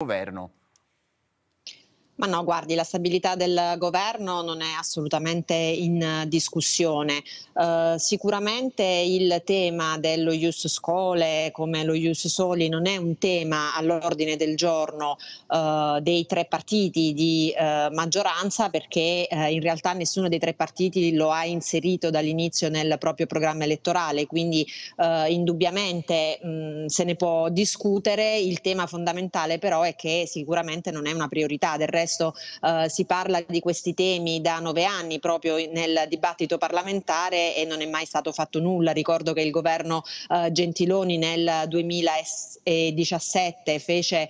governo. Ma no, guardi, la stabilità del governo non è assolutamente in discussione. Eh, sicuramente il tema dello Ius Scole come lo Ius Soli non è un tema all'ordine del giorno eh, dei tre partiti di eh, maggioranza perché eh, in realtà nessuno dei tre partiti lo ha inserito dall'inizio nel proprio programma elettorale, quindi eh, indubbiamente mh, mm, se ne può discutere. Il tema fondamentale però è che sicuramente non è una priorità del resto questo eh, si parla di questi temi da nove anni proprio nel dibattito parlamentare e non è mai stato fatto nulla. Ricordo che il governo eh, Gentiloni nel 2017 fece eh,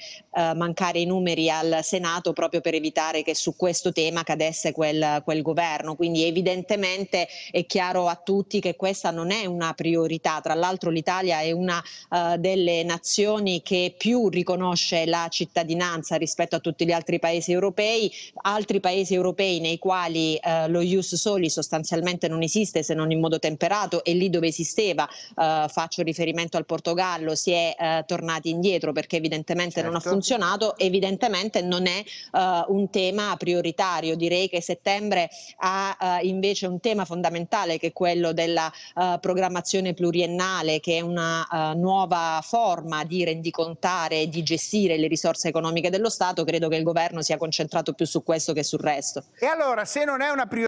mancare i numeri al Senato proprio per evitare che su questo tema cadesse quel, quel governo. Quindi evidentemente è chiaro a tutti che questa non è una priorità. Tra l'altro l'Italia è una eh, delle nazioni che più riconosce la cittadinanza rispetto a tutti gli altri paesi europei europei, altri paesi europei nei quali eh, lo ius soli sostanzialmente non esiste se non in modo temperato e lì dove esisteva, eh, faccio riferimento al Portogallo, si è eh, tornati indietro perché evidentemente certo. non ha certo. funzionato, evidentemente non è eh, un tema prioritario, direi che settembre ha eh, invece un tema fondamentale che è quello della eh, programmazione pluriennale che è una nuova forma di rendicontare e di gestire le risorse economiche dello Stato, credo che il governo sia concentrato concentrato più su questo che sul resto. E allora, se non è una priorità